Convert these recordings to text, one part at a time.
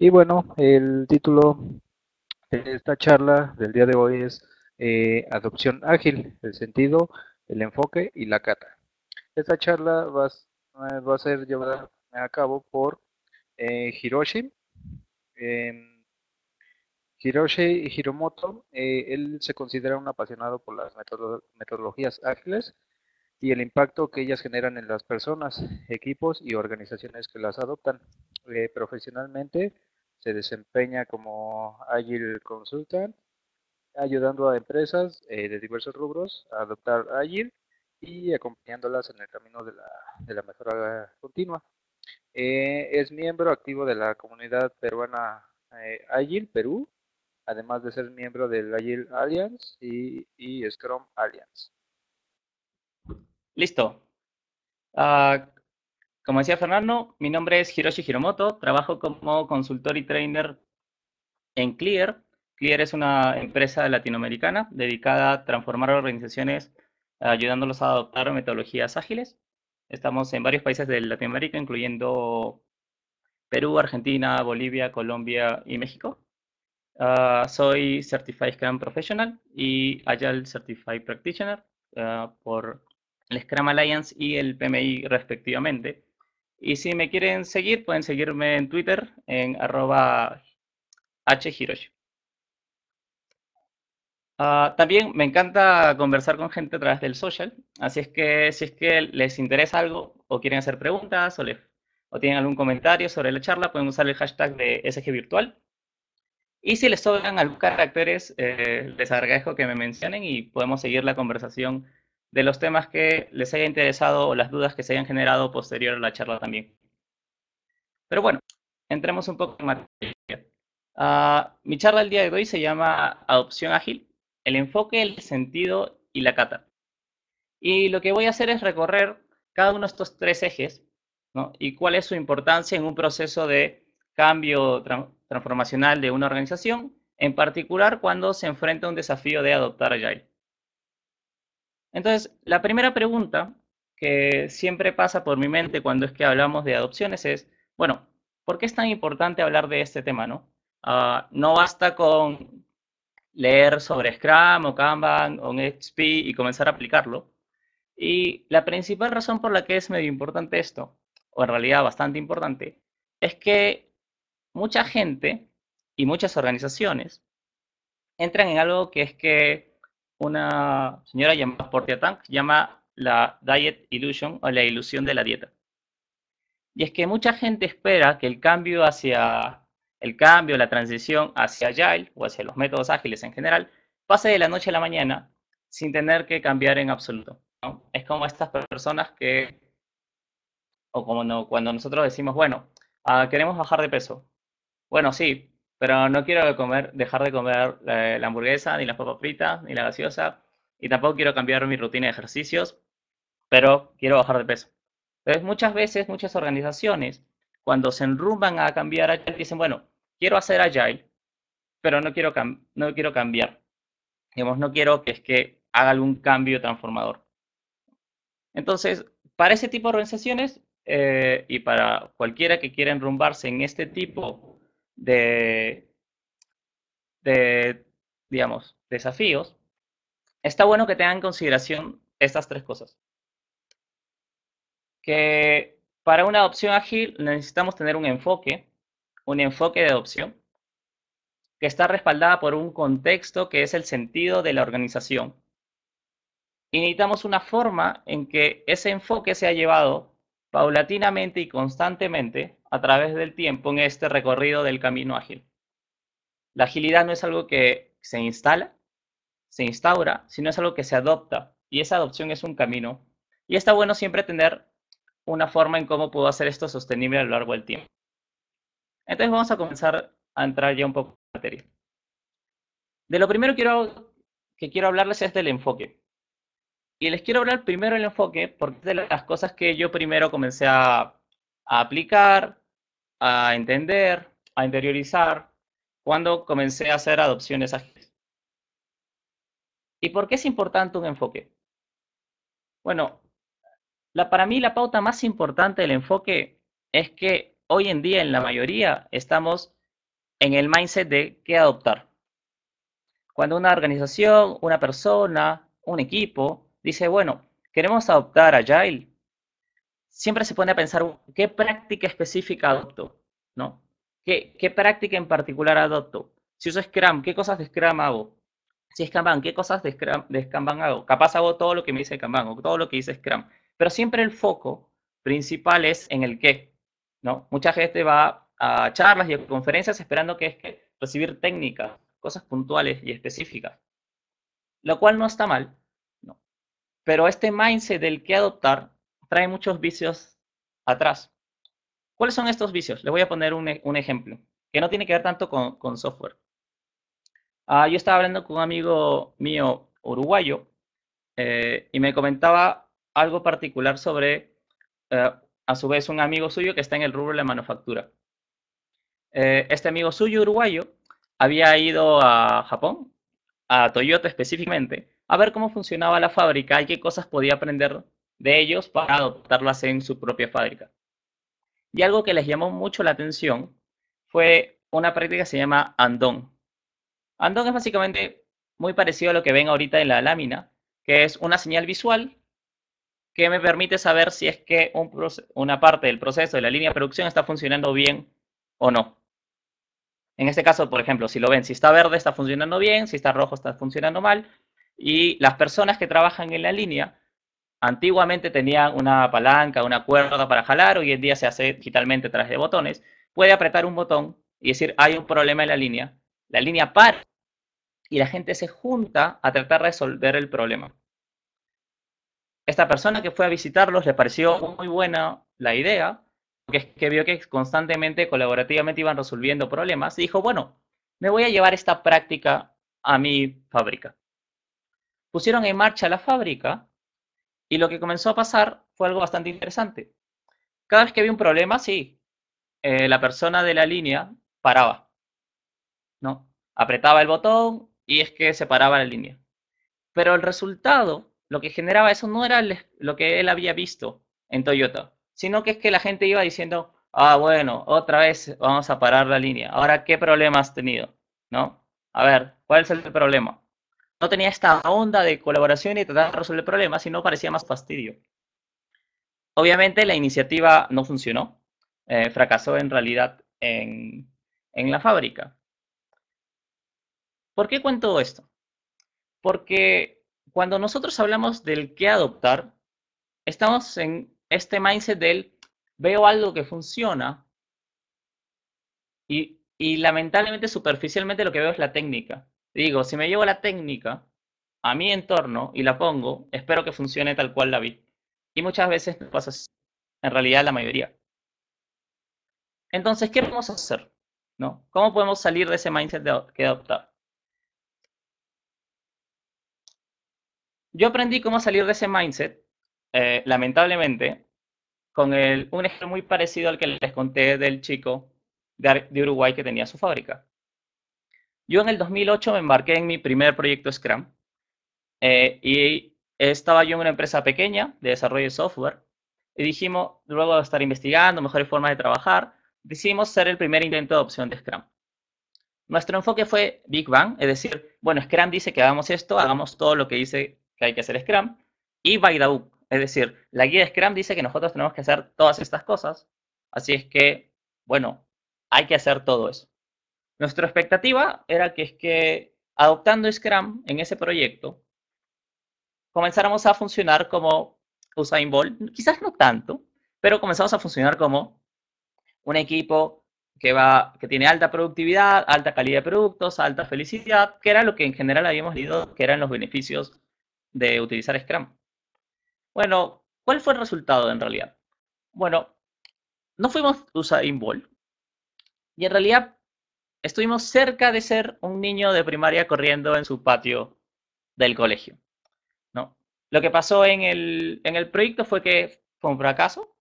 Y bueno, el título de esta charla del día de hoy es eh, Adopción Ágil, el sentido, el enfoque y la cata. Esta charla va, a ser llevada a cabo por eh, Hiroshi. Em, Hiroshi Hiromoto, eh, él se considera un apasionado por las metodologías ágiles y el impacto que ellas generan en las personas, equipos y organizaciones que las adoptan. profesionalmente, se desempeña como Agile Consultant, ayudando a empresas eh, de diversos rubros a adoptar Agile y acompañándolas en el camino de la, mejora continua. Eh, es miembro activo de la comunidad peruana Agile eh, Perú, además de ser miembro del Agile Alliance y, Scrum Alliance. Listo. Ah, como decía Fernando, mi nombre es Hiroshi Hiromoto, trabajo como consultor y trainer en Clear. Clear es una empresa latinoamericana dedicada a transformar organizaciones ayudándolos a adoptar metodologías ágiles. Estamos en varios países de Latinoamérica, incluyendo Perú, Argentina, Bolivia, Colombia y México. Ah, soy Certified Scrum Professional y Agile Certified Practitioner ah, por el Scrum Alliance y el PMI respectivamente. Y si me quieren seguir, pueden seguirme en Twitter en arroba hhiroshi. Ah, también me encanta conversar con gente a través del social, así es que si es que les interesa algo o quieren hacer preguntas o, o tienen algún comentario sobre la charla, pueden usar el hashtag de SG Virtual. Y si les sobran algunos caracteres, eh, les agradezco que me mencionen y podemos seguir la conversación de los temas que les haya interesado o las dudas que se hayan generado posterior a la charla también. Pero bueno, entremos un poco en materia. Ah, mi charla del día de hoy se llama Adopción Ágil, el enfoque, el sentido y la cata. Y lo que voy a hacer es recorrer cada uno de estos tres ejes y cuál es su importancia en un proceso de cambio transformacional de una organización, en particular cuando se enfrenta a un desafío de adoptar Agile. Entonces, la primera pregunta que siempre pasa por mi mente cuando es que hablamos de adopciones es, bueno, ¿por qué es tan importante hablar de este tema, no? Ah, no basta con leer sobre Scrum o Kanban o XP y comenzar a aplicarlo. Y la principal razón por la que es medio importante esto, o en realidad bastante importante, es que mucha gente y muchas organizaciones entran en algo que es que una señora llamada Portia llama la Diet Illusion o la ilusión de la dieta. Y es que mucha gente espera que el cambio hacia el cambio, la transición hacia Agile o hacia los métodos ágiles en general pase de la noche a la mañana sin tener que cambiar en absoluto. Es como estas personas que, o como no, cuando nosotros decimos, bueno, ah, queremos bajar de peso. Bueno, sí, pero no quiero dejar de comer eh, la, hamburguesa, ni las papas fritas, ni la gaseosa. Y tampoco quiero cambiar mi rutina de ejercicios, pero quiero bajar de peso. Entonces, muchas veces, muchas organizaciones, cuando se enrumban a cambiar Agile, dicen, bueno, quiero hacer Agile, pero no quiero, no quiero cambiar. Digamos, no quiero que es que haga algún cambio transformador. Entonces, para ese tipo de organizaciones eh, y para cualquiera que quiera enrumbarse en este tipo de, de, digamos, desafíos, está bueno que tengan en consideración estas tres cosas. Que para una adopción ágil necesitamos tener un enfoque, un enfoque de adopción, que está respaldada por un contexto que es el sentido de la organización. Y necesitamos una forma en que ese enfoque sea llevado paulatinamente y constantemente a través del tiempo en este recorrido del camino ágil. La agilidad no es algo que se instala, se instaura, sino es algo que se adopta y esa adopción es un camino. Y está bueno siempre tener una forma en cómo puedo hacer esto sostenible a lo largo del tiempo. Entonces vamos a comenzar a entrar ya un poco en materia. De lo primero quiero, que quiero hablarles es del enfoque. Y les quiero hablar primero del enfoque porque es de las cosas que yo primero comencé a aplicar, a entender, a interiorizar, cuando comencé a hacer adopciones ágiles. ¿Y por qué es importante un enfoque? Bueno, para mí la pauta más importante del enfoque es que hoy en día en la mayoría estamos en el mindset de qué adoptar. Cuando una organización, una persona, un equipo dice, bueno, queremos adoptar Agile, siempre se pone a pensar qué práctica específica adopto, ¿no? ¿Qué, qué práctica en particular adopto? Si uso Scrum, ¿qué cosas de Scrum hago? Si es Kanban, ¿qué cosas de Scrum, de hago? Capaz hago todo lo que me dice Kanban o todo lo que dice Scrum. Pero siempre el foco principal es en el qué, ¿no? Mucha gente va a charlas y a conferencias esperando que es que recibir técnicas, cosas puntuales y específicas, lo cual no está mal, ¿no? Pero este mindset del qué adoptar trae muchos vicios atrás. ¿Cuáles son estos vicios? Les voy a poner e, un, ejemplo, que no tiene que ver tanto con, software. Ah, yo estaba hablando con un amigo mío uruguayo eh, y me comentaba algo particular sobre, eh, a su vez, un amigo suyo que está en el rubro de la manufactura. Eh, este amigo suyo uruguayo había ido a Japón, a Toyota específicamente, a ver cómo funcionaba la fábrica y qué cosas podía aprender de ellos para adoptarlas en su propia fábrica. Y algo que les llamó mucho la atención fue una práctica que se llama andón. Andón es básicamente muy parecido a lo que ven ahorita en la lámina, que es una señal visual que me permite saber si es que una parte del proceso de la línea de producción está funcionando bien o no. En este caso, por ejemplo, si lo ven, si está verde está funcionando bien, si está rojo está funcionando mal, y las personas que trabajan en la línea Antiguamente tenía una palanca, una cuerda para jalar, hoy en día se hace digitalmente a de botones. Puede apretar un botón y decir, hay un problema en la línea. La línea para y la gente se junta a tratar de resolver el problema. Esta persona que fue a visitarlos le pareció muy buena la idea, porque es que vio que constantemente, colaborativamente iban resolviendo problemas y dijo, bueno, me voy a llevar esta práctica a mi fábrica. Pusieron en marcha la fábrica y lo que comenzó a pasar fue algo bastante interesante. Cada vez que había un problema, sí, eh, la persona de la línea paraba, ¿no? Apretaba el botón y es que se paraba la línea. Pero el resultado, lo que generaba eso no era lo que él había visto en Toyota, sino que es que la gente iba diciendo, ah, bueno, otra vez vamos a parar la línea. Ahora, ¿qué problema has tenido? ¿No? A ver, ¿cuál es el problema? no tenía esta onda de colaboración y tratar de resolver problemas, sino parecía más fastidio. Obviamente la iniciativa no funcionó, eh, fracasó en realidad en, la fábrica. ¿Por qué cuento esto? Porque cuando nosotros hablamos del qué adoptar, estamos en este mindset del veo algo que funciona y, y, lamentablemente superficialmente lo que veo es la técnica. Digo, si me llevo la técnica a mi entorno y la pongo, espero que funcione tal cual la vi. Y muchas veces pasa En realidad, la mayoría. Entonces, ¿qué podemos hacer? ¿No? ¿Cómo podemos salir de ese mindset de, que adoptar? Yo aprendí cómo salir de ese mindset, eh, lamentablemente, con un ejemplo muy parecido al que les conté del chico de Uruguay que tenía su fábrica. Yo en el 2008 me embarqué en mi primer proyecto Scrum eh, y estaba yo en una empresa pequeña de desarrollo de software y dijimos, luego de estar investigando mejores formas de trabajar, decidimos ser el primer intento de opción de Scrum. Nuestro enfoque fue Big Bang, es decir, bueno, Scrum dice que hagamos esto, hagamos todo lo que dice que hay que hacer Scrum, y by the book, es decir, la guía de Scrum dice que nosotros tenemos que hacer todas estas cosas, así es que, bueno, hay que hacer todo eso. Nuestra expectativa era que es que adoptando Scrum en ese proyecto, comenzáramos a funcionar como Usain Bolt, quizás no tanto, pero comenzamos a funcionar como un equipo que, va, que tiene alta productividad, alta calidad de productos, alta felicidad, que era lo que en general habíamos leído que eran los beneficios de utilizar Scrum. Bueno, ¿cuál fue el resultado en realidad? Bueno, no fuimos Usain Bolt y en realidad estuvimos cerca de ser un niño de primaria corriendo en su patio del colegio. ¿no? Lo que pasó en el, en el proyecto fue que fue un fracaso.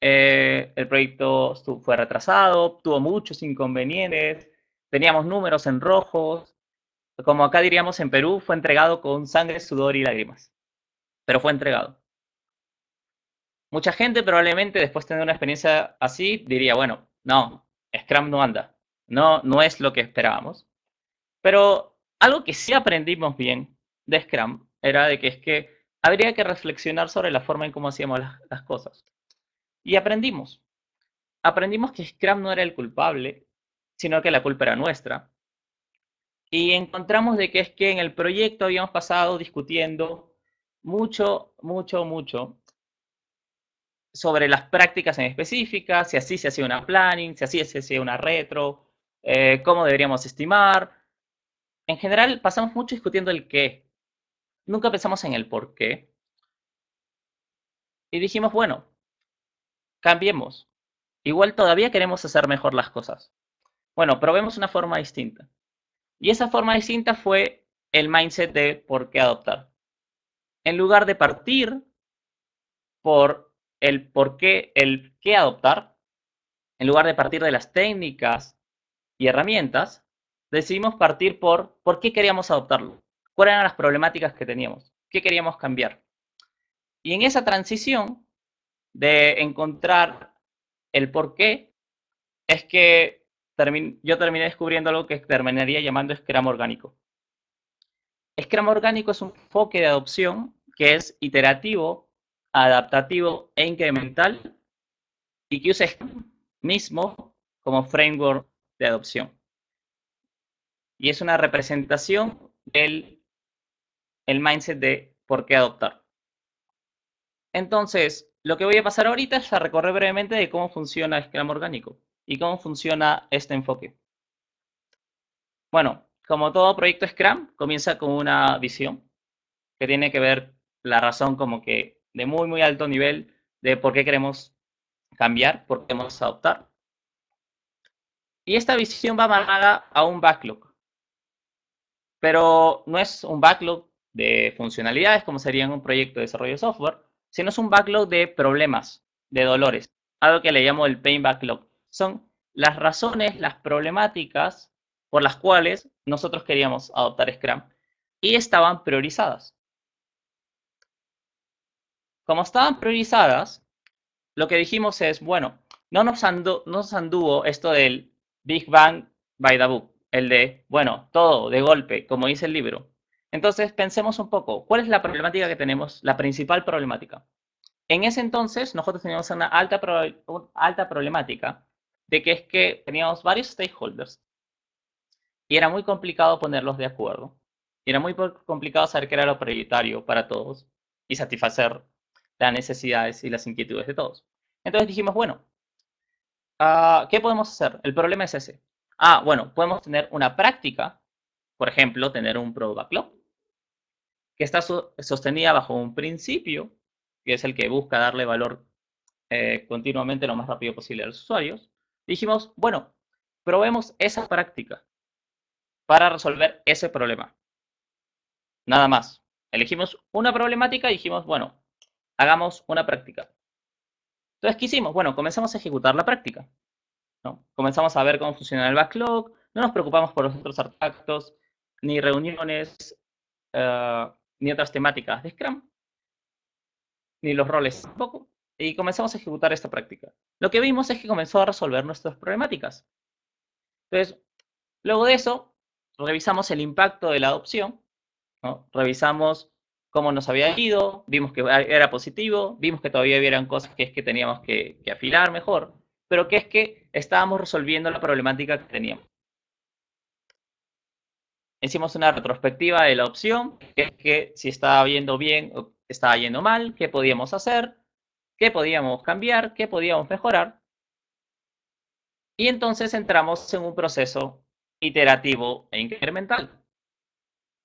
Eh, el proyecto fue retrasado, tuvo muchos inconvenientes, teníamos números en rojos. Como acá diríamos en Perú, fue entregado con sangre, sudor y lágrimas. Pero fue entregado. Mucha gente probablemente después de tener una experiencia así diría, bueno, no, Scrum no anda. No, no es lo que esperábamos. Pero algo que sí aprendimos bien de Scrum era de que es que habría que reflexionar sobre la forma en cómo hacíamos las, cosas. Y aprendimos. Aprendimos que Scrum no era el culpable, sino que la culpa era nuestra. Y encontramos de que es que en el proyecto habíamos pasado discutiendo mucho, mucho, mucho sobre las prácticas en específicas, si así se hacía una planning, si así se hacía una retro, eh, cómo deberíamos estimar. En general, pasamos mucho discutiendo el qué. Nunca pensamos en el por qué. Y dijimos, bueno, cambiemos. Igual todavía queremos hacer mejor las cosas. Bueno, probemos una forma distinta. Y esa forma distinta fue el mindset de por qué adoptar. En lugar de partir por el por qué, el qué adoptar, en lugar de partir de las técnicas y herramientas, decidimos partir por por qué queríamos adoptarlo, cuáles eran las problemáticas que teníamos, qué queríamos cambiar. Y en esa transición de encontrar el por qué, es que yo terminé descubriendo algo que terminaría llamando Scrum orgánico. Scrum orgánico es un enfoque de adopción que es iterativo, adaptativo e incremental y que usa mismo como framework de adopción. Y es una representación del el mindset de por qué adoptar. Entonces, lo que voy a pasar ahorita es a recorrer brevemente de cómo funciona Scrum orgánico y cómo funciona este enfoque. Bueno, como todo proyecto Scrum, comienza con una visión que tiene que ver la razón como que de muy, muy alto nivel de por qué queremos cambiar, por qué queremos adoptar. Y esta visión va amarrada a un backlog. Pero no es un backlog de funcionalidades como sería en un proyecto de desarrollo de software, sino es un backlog de problemas, de dolores, algo que le llamo el pain backlog. Son las razones, las problemáticas por las cuales nosotros queríamos adoptar Scrum y estaban priorizadas. Como estaban priorizadas, lo que dijimos es, bueno, no nos, no nos anduvo esto del Big Bang by the book, el de, bueno, todo de golpe, como dice el libro. Entonces, pensemos un poco, ¿cuál es la problemática que tenemos, la principal problemática? En ese entonces, nosotros teníamos una alta, alta problemática de que es que teníamos varios stakeholders y era muy complicado ponerlos de acuerdo. Y era muy complicado saber qué era lo prioritario para todos y satisfacer las necesidades y las inquietudes de todos. Entonces dijimos, bueno, Ah, ¿qué podemos hacer? El problema es ese. Ah, bueno, podemos tener una práctica, por ejemplo, tener un Pro Backlog, que está sostenida bajo un principio, que es el que busca darle valor eh, continuamente lo más rápido posible a los usuarios. Dijimos, bueno, probemos esa práctica para resolver ese problema. Nada más. Elegimos una problemática y dijimos, bueno, hagamos una práctica. Entonces, ¿qué hicimos? Bueno, comenzamos a ejecutar la práctica. ¿no? Comenzamos a ver cómo funciona el backlog, no nos preocupamos por los otros artefactos, ni reuniones, eh, ni otras temáticas de Scrum, ni los roles tampoco, y comenzamos a ejecutar esta práctica. Lo que vimos es que comenzó a resolver nuestras problemáticas. Entonces, luego de eso, revisamos el impacto de la adopción, ¿no? revisamos cómo nos había ido, vimos que era positivo, vimos que todavía habían cosas que es que teníamos que, afilar mejor, pero que es que estábamos resolviendo la problemática que teníamos. Hicimos una retrospectiva de la opción, que es que si estaba yendo bien o estaba yendo mal, qué podíamos hacer, qué podíamos cambiar, qué podíamos mejorar. Y entonces entramos en un proceso iterativo e incremental.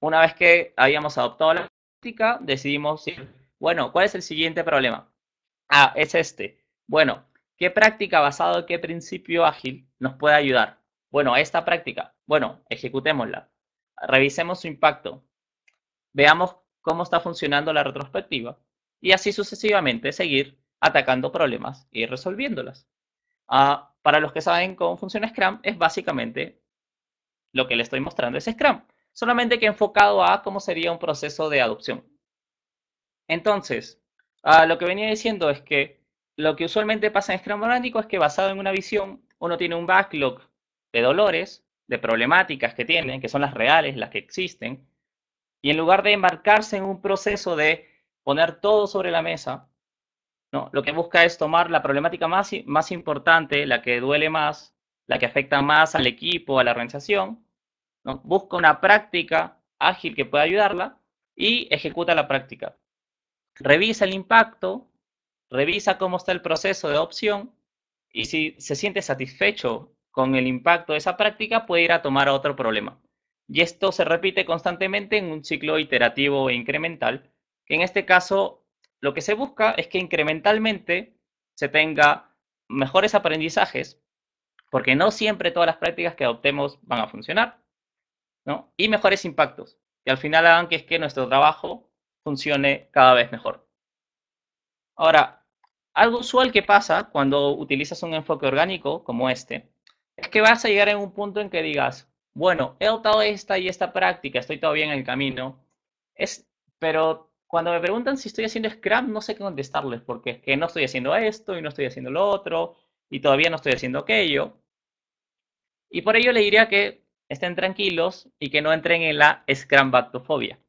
Una vez que habíamos adoptado la decidimos bueno, ¿cuál es el siguiente problema? Ah, es este. Bueno, ¿qué práctica basado en qué principio ágil nos puede ayudar? Bueno, esta práctica. Bueno, ejecutémosla. Revisemos su impacto. Veamos cómo está funcionando la retrospectiva y así sucesivamente seguir atacando problemas y resolviéndolas. Ah, para los que saben cómo funciona Scrum, es básicamente lo que le estoy mostrando es Scrum solamente que enfocado a cómo sería un proceso de adopción. Entonces, ah, lo que venía diciendo es que lo que usualmente pasa en Scrum Orgánico es que basado en una visión, uno tiene un backlog de dolores, de problemáticas que tienen, que son las reales, las que existen, y en lugar de embarcarse en un proceso de poner todo sobre la mesa, lo que busca es tomar la problemática más, más importante, la que duele más, la que afecta más al equipo, a la organización, busca una práctica ágil que pueda ayudarla y ejecuta la práctica. Revisa el impacto, revisa cómo está el proceso de opción y si se siente satisfecho con el impacto de esa práctica, puede ir a tomar otro problema. Y esto se repite constantemente en un ciclo iterativo e incremental, en este caso lo que se busca es que incrementalmente se tenga mejores aprendizajes, porque no siempre todas las prácticas que adoptemos van a funcionar y mejores impactos, y al final hagan que es que nuestro trabajo funcione cada vez mejor. Ahora, algo usual que pasa cuando utilizas un enfoque orgánico como este, es que vas a llegar a un punto en que digas, bueno, he optado esta y esta práctica, estoy todavía en el camino, es, pero cuando me preguntan si estoy haciendo Scrum, no sé qué contestarles, porque es que no estoy haciendo esto y no estoy haciendo lo otro, y todavía no estoy haciendo aquello. Y por ello le diría que estén tranquilos y que no entren en la scrambactofobia.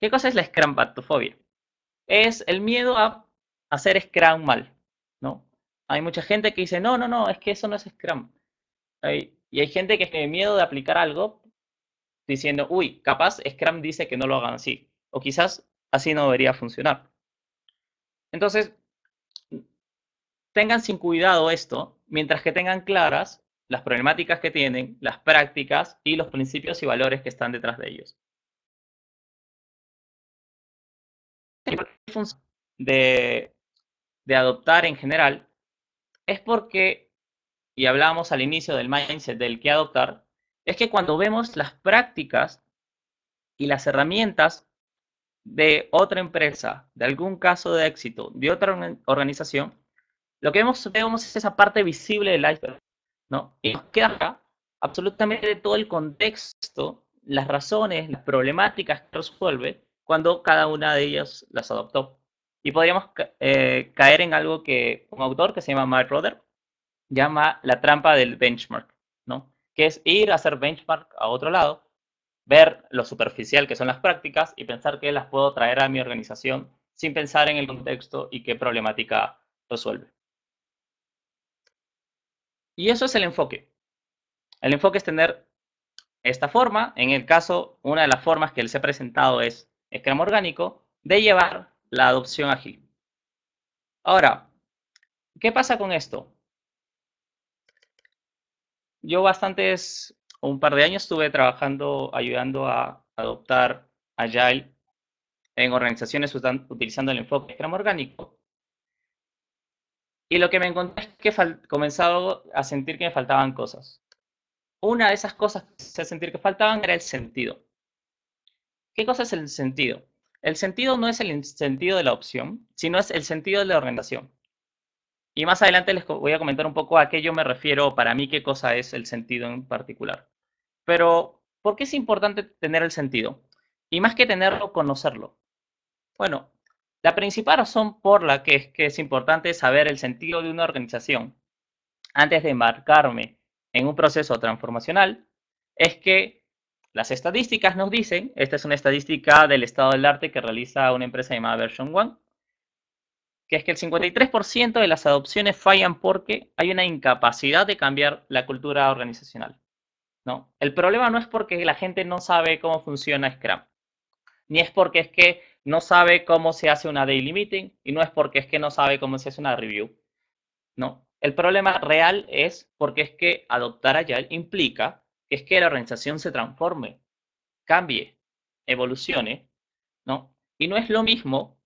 ¿Qué cosa es la scrambactofobia? Es el miedo a hacer Scrum mal, ¿no? Hay mucha gente que dice, no, no, no, es que eso no es Scrum. y hay gente que tiene miedo de aplicar algo diciendo, uy, capaz Scrum dice que no lo hagan así, o quizás así no debería funcionar. Entonces, tengan sin cuidado esto, mientras que tengan claras las problemáticas que tienen, las prácticas y los principios y valores que están detrás de ellos. De, de adoptar en general es porque, y hablábamos al inicio del mindset del que adoptar, es que cuando vemos las prácticas y las herramientas de otra empresa, de algún caso de éxito, de otra organización, lo que vemos, vemos es esa parte visible del iceberg ¿no? Y nos queda absolutamente todo el contexto, las razones, las problemáticas que resuelve cuando cada una de ellas las adoptó. Y podríamos eh, caer en algo que un autor que se llama Mark Rother llama la trampa del benchmark, ¿no? Que es ir a hacer benchmark a otro lado, ver lo superficial que son las prácticas y pensar que las puedo traer a mi organización sin pensar en el contexto y qué problemática resuelve. Y eso es el enfoque. El enfoque es tener esta forma, en el caso, una de las formas que les he presentado es Scrum orgánico, de llevar la adopción ágil. Ahora, ¿qué pasa con esto? Yo bastantes, un par de años estuve trabajando, ayudando a adoptar Agile en organizaciones utilizando el enfoque Scrum orgánico. Y lo que me encontré es que he comenzado a sentir que me faltaban cosas. Una de esas cosas que se sentir que faltaban era el sentido. ¿Qué cosa es el sentido? El sentido no es el sentido de la opción, sino es el sentido de la organización. Y más adelante les voy a comentar un poco a qué yo me refiero, para mí qué cosa es el sentido en particular. Pero, ¿por qué es importante tener el sentido? Y más que tenerlo, conocerlo. Bueno, la principal razón por la que es, importante saber el sentido de una organización antes de embarcarme en un proceso transformacional es que las estadísticas nos dicen, esta es una estadística del estado del arte que realiza una empresa llamada Version One, que es que el 53% de las adopciones fallan porque hay una incapacidad de cambiar la cultura organizacional. ¿no? El problema no es porque la gente no sabe cómo funciona Scrum, ni es porque es que no sabe cómo se hace una daily meeting y no es porque es que no sabe cómo se hace una review. No, el problema real es porque es que adoptar Agile implica que es que la organización se transforme, cambie, evolucione, ¿no? Y no es lo mismo,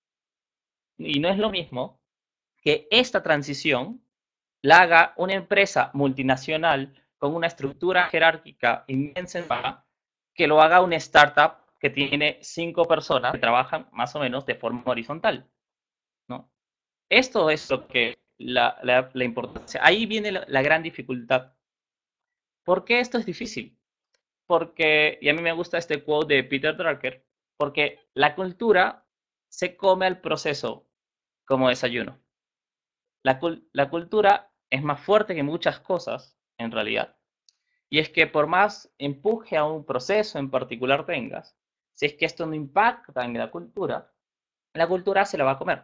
y no es lo mismo que esta transición la haga una empresa multinacional con una estructura jerárquica inmensa que lo haga una startup que tiene cinco personas que trabajan más o menos de forma horizontal. ¿no? Esto es lo que la, importancia. Ahí viene la, gran dificultad. ¿Por qué esto es difícil? Porque, y a mí me gusta este quote de Peter Drucker, porque la cultura se come al proceso como desayuno. La, la cultura es más fuerte que muchas cosas, en realidad. Y es que por más empuje a un proceso en particular tengas, si es que esto no impacta en la cultura, la cultura se la va a comer.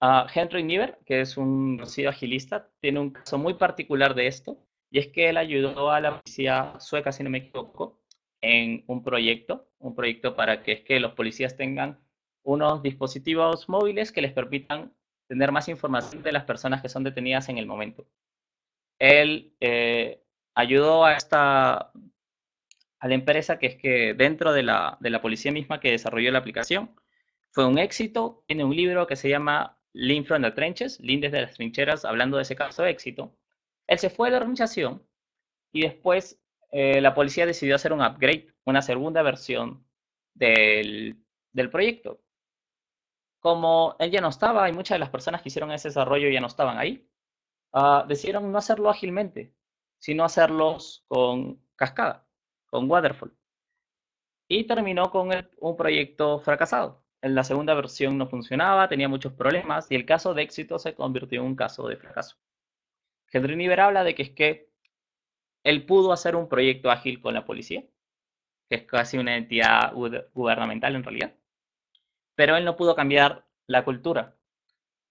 Ah, Henry Niebuhr, que es un conocido agilista, tiene un caso muy particular de esto, y es que él ayudó a la policía sueca, si no me equivoco, en un proyecto, un proyecto para que los policías tengan unos dispositivos móviles que les permitan tener más información de las personas que son detenidas en el momento. Él eh, ayudó a esta a la empresa, que es que dentro de la, policía misma que desarrolló la aplicación, fue un éxito. en un libro que se llama Lean from the Trenches, Lean desde las trincheras, hablando de ese caso de éxito. Él se fue de la organización y después eh, la policía decidió hacer un upgrade, una segunda versión del, proyecto. Como él ya no estaba y muchas de las personas que hicieron ese desarrollo ya no estaban ahí, ah, decidieron no hacerlo ágilmente, sino hacerlos con cascada con Waterfall. Y terminó con un proyecto fracasado. En la segunda versión no funcionaba, tenía muchos problemas y el caso de éxito se convirtió en un caso de fracaso. Henry Niver habla de que es que él pudo hacer un proyecto ágil con la policía, que es casi una entidad gubernamental en realidad, pero él no pudo cambiar la cultura.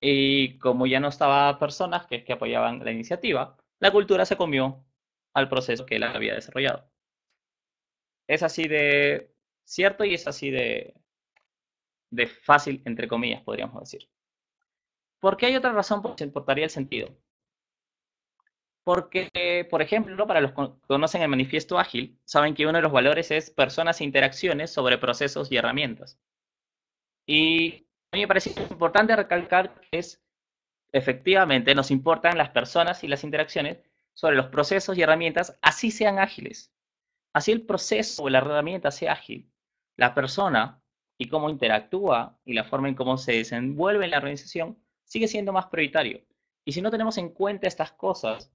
Y como ya no estaba personas que apoyaban la iniciativa, la cultura se comió al proceso que él había desarrollado. Es así de cierto y es así de, fácil, entre comillas, podríamos decir. ¿Por qué hay otra razón por la que se importaría el sentido? Porque, por ejemplo, para los que conocen el manifiesto ágil, saben que uno de los valores es personas e interacciones sobre procesos y herramientas. Y a mí me parece importante recalcar que es, efectivamente, nos importan las personas y las interacciones sobre los procesos y herramientas, así sean ágiles. Así el proceso o la herramienta sea ágil. La persona y cómo interactúa y la forma en cómo se desenvuelve en la organización sigue siendo más prioritario. Y si no tenemos en cuenta estas cosas,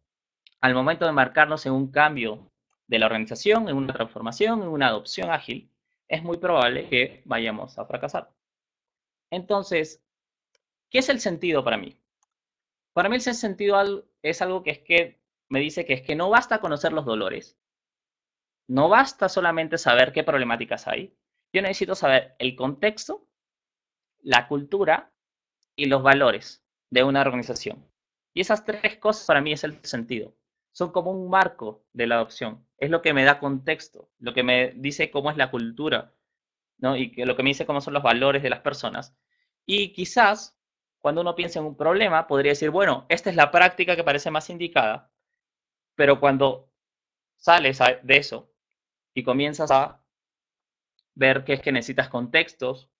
al momento de marcarnos en un cambio de la organización, en una transformación, en una adopción ágil, es muy probable que vayamos a fracasar. Entonces, ¿qué es el sentido para mí? Para mí el sentido es algo que es que me dice que es que no basta conocer los dolores, no basta solamente saber qué problemáticas hay. Yo necesito saber el contexto, la cultura y los valores de una organización. Y esas tres cosas para mí es el sentido. Son como un marco de la adopción. Es lo que me da contexto, lo que me dice cómo es la cultura, Y que lo que me dice cómo son los valores de las personas. Y quizás cuando uno piensa en un problema, podría decir, bueno, esta es la práctica que parece más indicada, pero cuando sales de eso y comienzas a ver que es que necesitas contextos.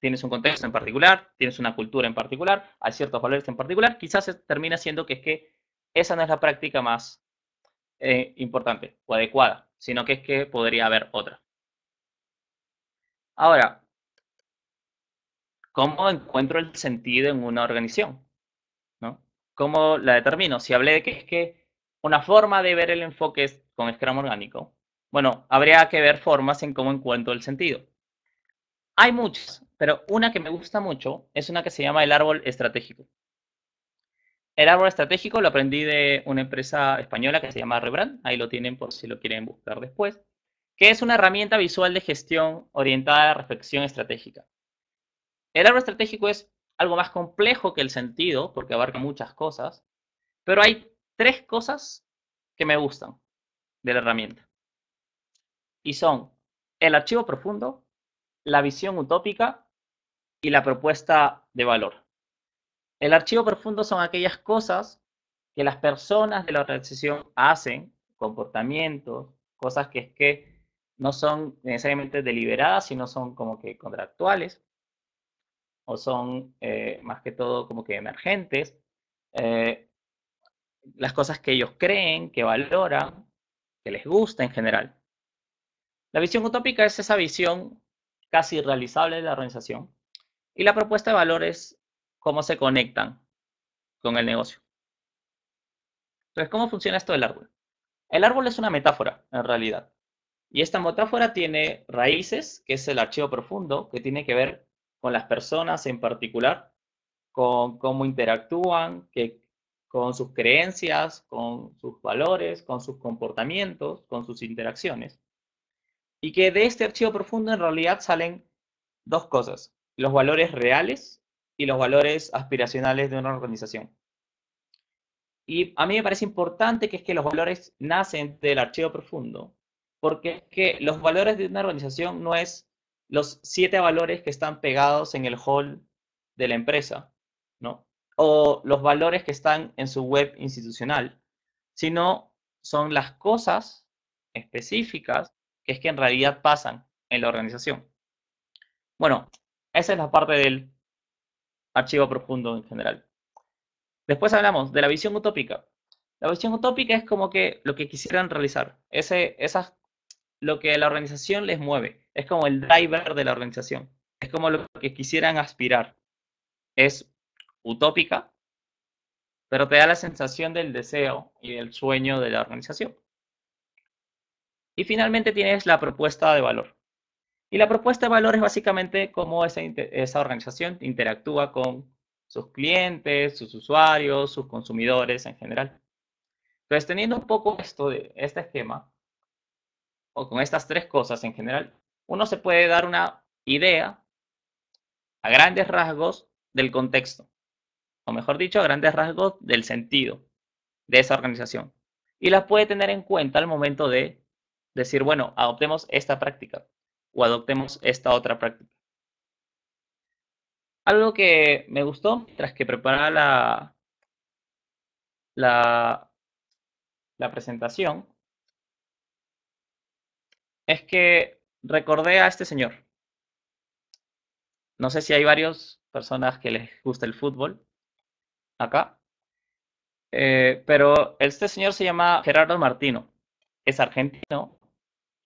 Tienes un contexto en particular, tienes una cultura en particular, hay ciertos valores en particular, quizás termina siendo que es que esa no es la práctica más eh, importante o adecuada, sino que es que podría haber otra. Ahora, ¿cómo encuentro el sentido en una organización? ¿No? ¿Cómo la determino? Si hablé de que es que una forma de ver el enfoque es con el Scrum orgánico bueno, habría que ver formas en cómo encuentro el sentido. Hay muchas, pero una que me gusta mucho es una que se llama el árbol estratégico. El árbol estratégico lo aprendí de una empresa española que se llama Rebrand, ahí lo tienen por si lo quieren buscar después, que es una herramienta visual de gestión orientada a la reflexión estratégica. El árbol estratégico es algo más complejo que el sentido, porque abarca muchas cosas, pero hay tres cosas que me gustan de la herramienta y son el archivo profundo, la visión utópica y la propuesta de valor. El archivo profundo son aquellas cosas que las personas de la organización hacen, comportamientos, cosas que es que no son necesariamente deliberadas, sino son como que contractuales o son eh, más que todo como que emergentes. Eh, las cosas que ellos creen, que valoran, que les gusta en general. La visión utópica es esa visión casi realizable de la organización y la propuesta de valores, cómo se conectan con el negocio. Entonces, ¿cómo funciona esto del árbol? El árbol es una metáfora, en realidad. Y esta metáfora tiene raíces, que es el archivo profundo, que tiene que ver con las personas en particular, con cómo interactúan, con sus creencias, con sus valores, con sus comportamientos, con sus interacciones y que de este archivo profundo en realidad salen dos cosas, los valores reales y los valores aspiracionales de una organización. Y a mí me parece importante que es que los valores nacen del archivo profundo, porque que los valores de una organización no es los siete valores que están pegados en el hall de la empresa, O los valores que están en su web institucional, sino son las cosas específicas que es que en realidad pasan en la organización. Bueno, esa es la parte del archivo profundo en general. Después hablamos de la visión utópica. La visión utópica es como que lo que quisieran realizar, ese, lo que la organización les mueve, es como el driver de la organización, es como lo que quisieran aspirar. Es utópica, pero te da la sensación del deseo y del sueño de la organización. Y finalmente tienes la propuesta de valor. Y la propuesta de valor es básicamente cómo esa, organización interactúa con sus clientes, sus usuarios, sus consumidores en general. Entonces, teniendo un poco esto de este esquema, o con estas tres cosas en general, uno se puede dar una idea a grandes rasgos del contexto, o mejor dicho, a grandes rasgos del sentido de esa organización. Y las puede tener en cuenta al momento de decir, bueno, adoptemos esta práctica o adoptemos esta otra práctica. Algo que me gustó tras que preparaba la, la, la presentación es que recordé a este señor. No sé si hay varias personas que les gusta el fútbol acá, eh, pero este señor se llama Gerardo Martino, es argentino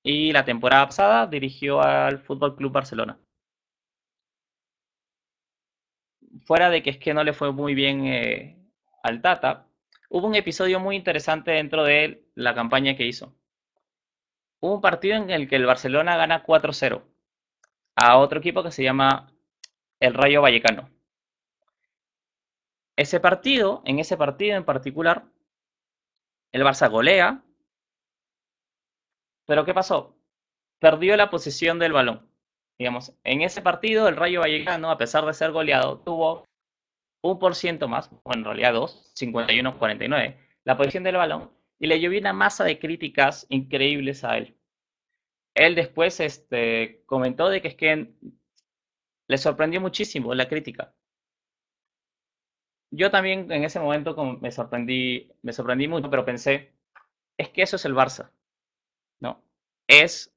y la temporada pasada dirigió al Fútbol Club Barcelona. Fuera de que es que no le fue muy bien eh, al Tata, hubo un episodio muy interesante dentro de la campaña que hizo. Hubo un partido en el que el Barcelona gana 4-0 a otro equipo que se llama el Rayo Vallecano. Ese partido, en ese partido en particular, el Barça golea pero ¿qué pasó? Perdió la posición del balón. Digamos, en ese partido el Rayo Vallecano, a pesar de ser goleado, tuvo un por ciento más, o en realidad dos, 51-49, la posición del balón, y le llovió una masa de críticas increíbles a él. Él después este, comentó de que es que le sorprendió muchísimo la crítica. Yo también en ese momento me sorprendí, me sorprendí mucho, pero pensé, es que eso es el Barça. ¿no? Es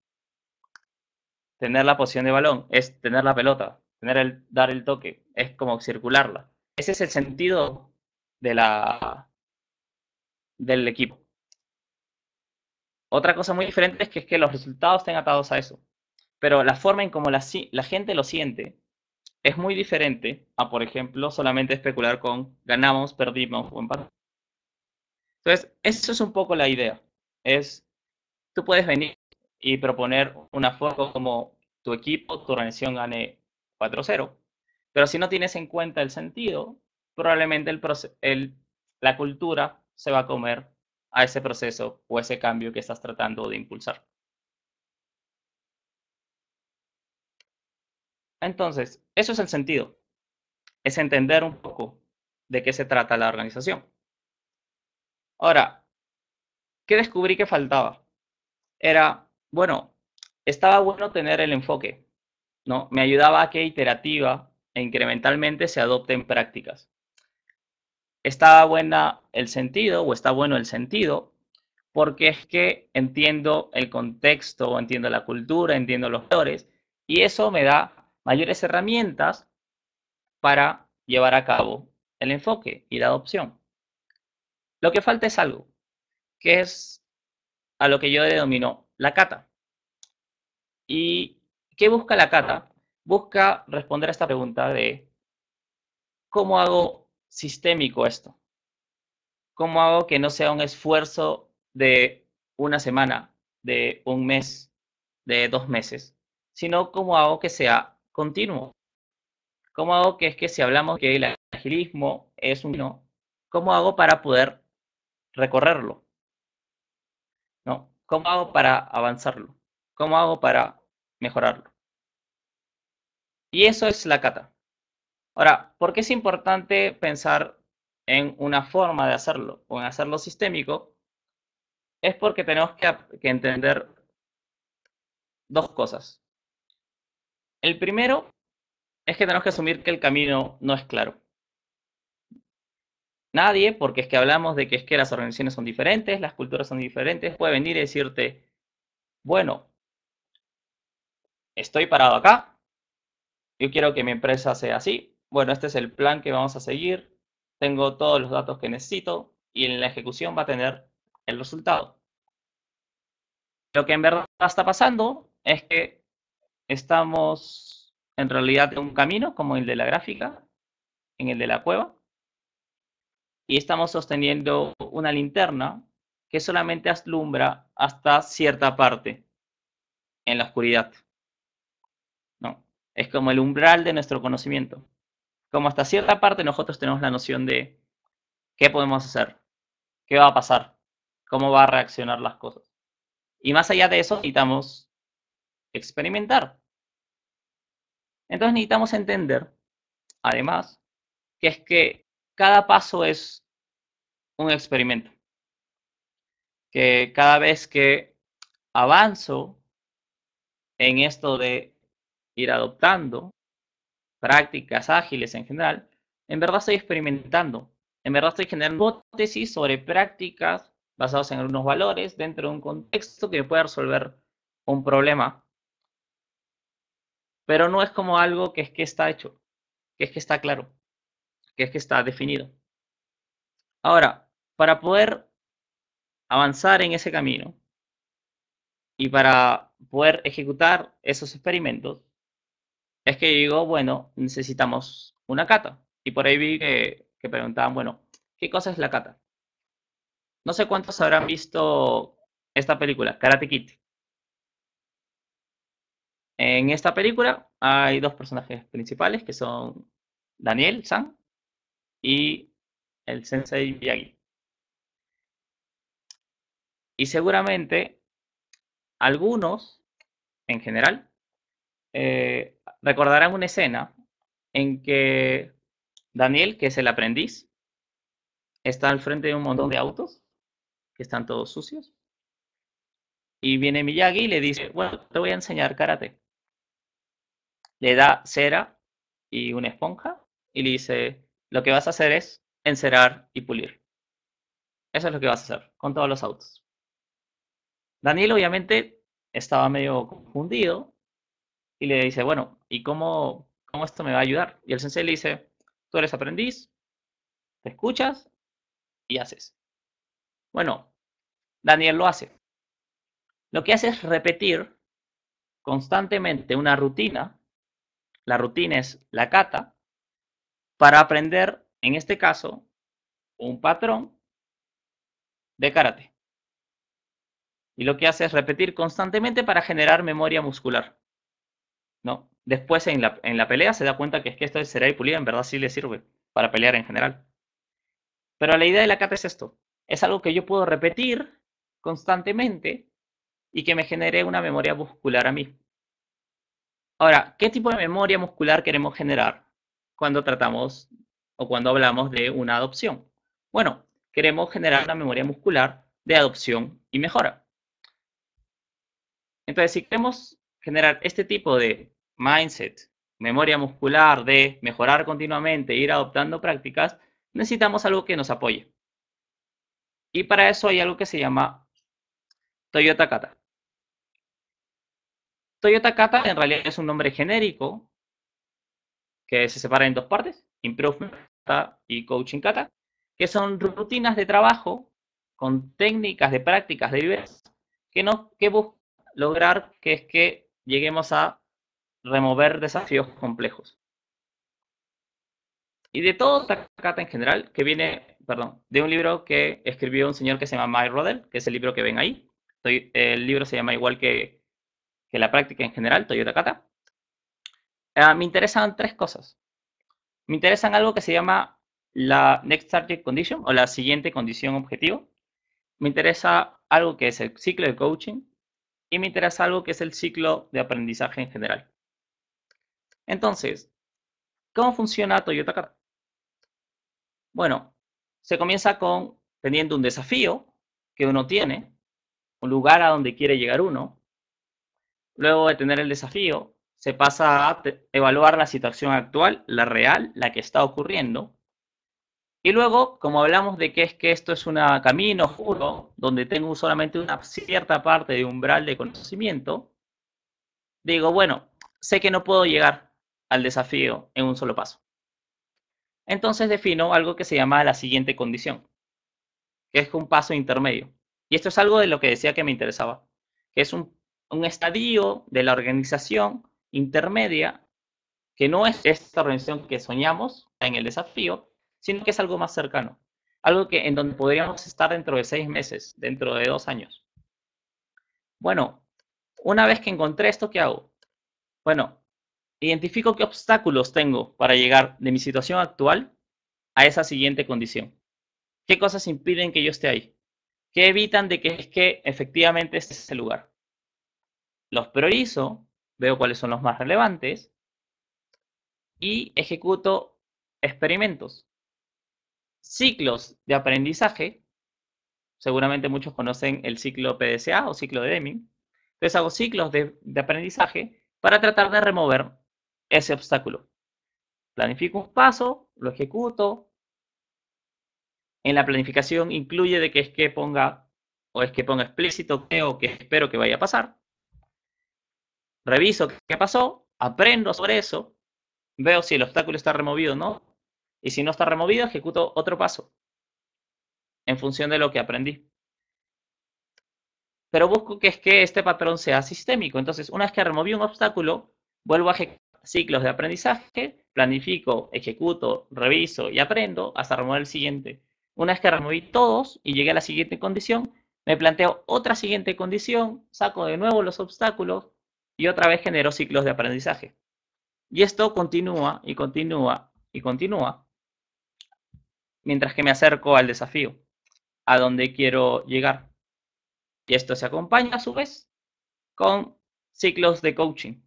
tener la posición de balón, es tener la pelota, tener el, dar el toque, es como circularla. Ese es el sentido de la, del equipo. Otra cosa muy diferente es que, es que los resultados estén atados a eso. Pero la forma en cómo la, la gente lo siente es muy diferente a, por ejemplo, solamente especular con ganamos, perdimos o empatamos. Entonces, eso es un poco la idea. Es tú puedes venir y proponer una foto como tu equipo, tu organización gane 4-0. Pero si no tienes en cuenta el sentido, probablemente el, la cultura se va a comer a ese proceso o ese cambio que estás tratando de impulsar. Entonces, eso es el sentido. Es entender un poco de qué se trata la organización. Ahora, ¿qué descubrí que faltaba? era, bueno, estaba bueno tener el enfoque, ¿no? Me ayudaba a que iterativa e incrementalmente se adopten prácticas. Estaba buena el sentido o está bueno el sentido porque es que entiendo el contexto, entiendo la cultura, entiendo los valores y eso me da mayores herramientas para llevar a cabo el enfoque y la adopción. Lo que falta es algo, que es a lo que yo denomino la cata. ¿Y qué busca la cata? Busca responder a esta pregunta de ¿cómo hago sistémico esto? ¿Cómo hago que no sea un esfuerzo de una semana, de un mes, de dos meses, sino cómo hago que sea continuo? ¿Cómo hago que es que si hablamos que el agilismo es un... ¿Cómo hago para poder recorrerlo? ¿Cómo hago para avanzarlo? ¿Cómo hago para mejorarlo? Y eso es la cata. Ahora, ¿por qué es importante pensar en una forma de hacerlo o en hacerlo sistémico? Es porque tenemos que, que entender dos cosas. El primero es que tenemos que asumir que el camino no es claro. Nadie, porque es que hablamos de que es que las organizaciones son diferentes, las culturas son diferentes, puede venir y decirte, bueno, estoy parado acá, yo quiero que mi empresa sea así, bueno, este es el plan que vamos a seguir, tengo todos los datos que necesito y en la ejecución va a tener el resultado. Lo que en verdad está pasando es que estamos en realidad en un camino como el de la gráfica, en el de la cueva, y estamos sosteniendo una linterna que solamente aslumbra hasta cierta parte en la oscuridad. No, es como el umbral de nuestro conocimiento. Como hasta cierta parte nosotros tenemos la noción de qué podemos hacer, qué va a pasar, cómo va a reaccionar las cosas. Y más allá de eso necesitamos experimentar. Entonces necesitamos entender, además, que es que cada paso es un experimento. Que cada vez que avanzo en esto de ir adoptando prácticas ágiles en general, en verdad estoy experimentando. En verdad estoy generando hipótesis sobre prácticas basadas en algunos valores dentro de un contexto que pueda resolver un problema. Pero no es como algo que es que está hecho, que es que está claro que es que está definido. Ahora, para poder avanzar en ese camino y para poder ejecutar esos experimentos, es que digo, bueno, necesitamos una cata. Y por ahí vi que, preguntaban, bueno, ¿qué cosa es la cata? No sé cuántos habrán visto esta película, Karate Kid. En esta película hay dos personajes principales que son Daniel San y el sensei Miyagi. Y seguramente algunos, en general, eh, recordarán una escena en que Daniel, que es el aprendiz, está al frente de un montón de autos que están todos sucios. Y viene Miyagi y le dice, bueno, te voy a enseñar karate. Le da cera y una esponja y le dice, lo que vas a hacer es encerar y pulir. Eso es lo que vas a hacer con todos los autos. Daniel obviamente estaba medio confundido y le dice, bueno, ¿y cómo, cómo esto me va a ayudar? Y el sensei le dice, tú eres aprendiz, te escuchas y haces. Bueno, Daniel lo hace. Lo que hace es repetir constantemente una rutina. La rutina es la cata, para aprender, en este caso, un patrón de karate. Y lo que hace es repetir constantemente para generar memoria muscular. ¿No? Después en la, pelea se da cuenta que es que esto de será en verdad sí le sirve para pelear en general. Pero la idea de la kata es esto. Es algo que yo puedo repetir constantemente y que me genere una memoria muscular a mí. Ahora, ¿qué tipo de memoria muscular queremos generar? cuando tratamos o cuando hablamos de una adopción? Bueno, queremos generar la memoria muscular de adopción y mejora. Entonces, si queremos generar este tipo de mindset, memoria muscular, de mejorar continuamente, e ir adoptando prácticas, necesitamos algo que nos apoye. Y para eso hay algo que se llama Toyota Kata. Toyota Kata en realidad es un nombre genérico que se separan en dos partes, Improvement y Coaching Kata, que son rutinas de trabajo con técnicas de prácticas de diversas que, no, que buscan lograr que es que lleguemos a remover desafíos complejos. Y de todo esta cata en general, que viene, perdón, de un libro que escribió un señor que se llama Mike Rodel, que es el libro que ven ahí. El libro se llama igual que, que la práctica en general, Toyota Kata. Ah, me interesan tres cosas. Me interesan algo que se llama la Next Target Condition o la siguiente condición objetivo. Me interesa algo que es el ciclo de coaching y me interesa algo que es el ciclo de aprendizaje en general. Entonces, ¿cómo funciona Toyota Car? Bueno, se comienza con teniendo un desafío que uno tiene, un lugar a donde quiere llegar uno, luego de tener el desafío, se pasa a evaluar la situación actual, la real, la que está ocurriendo. Y luego, como hablamos de que es que esto es un camino juro, donde tengo solamente una cierta parte de umbral de conocimiento, digo, bueno, sé que no puedo llegar al desafío en un solo paso. Entonces defino algo que se llama la siguiente condición, que es un paso intermedio. Y esto es algo de lo que decía que me interesaba, que es un, un estadio de la organización intermedia, que no es esta organización que soñamos en el desafío, sino que es algo más cercano, algo que en donde podríamos estar dentro de seis meses, dentro de dos años. Bueno, una vez que encontré esto, ¿qué hago? Bueno, identifico qué obstáculos tengo para llegar de mi situación actual a esa siguiente condición. ¿Qué cosas impiden que yo esté ahí? ¿Qué evitan de que es que efectivamente este es el lugar? Los priorizo veo cuáles son los más relevantes y ejecuto experimentos. Ciclos de aprendizaje, seguramente muchos conocen el ciclo PDCA o ciclo de Deming, entonces hago ciclos de, aprendizaje para tratar de remover ese obstáculo. Planifico un paso, lo ejecuto. En la planificación incluye de que es que ponga o es que ponga explícito qué o que espero que vaya a pasar reviso qué pasó, aprendo sobre eso, veo si el obstáculo está removido o no, y si no está removido, ejecuto otro paso en función de lo que aprendí. Pero busco que es que este patrón sea sistémico. Entonces, una vez que removí un obstáculo, vuelvo a ejecutar ciclos de aprendizaje, planifico, ejecuto, reviso y aprendo hasta remover el siguiente. Una vez que removí todos y llegué a la siguiente condición, me planteo otra siguiente condición, saco de nuevo los obstáculos, y otra vez generó ciclos de aprendizaje. Y esto continúa y continúa y continúa mientras que me acerco al desafío, a donde quiero llegar. Y esto se acompaña a su vez con ciclos de coaching,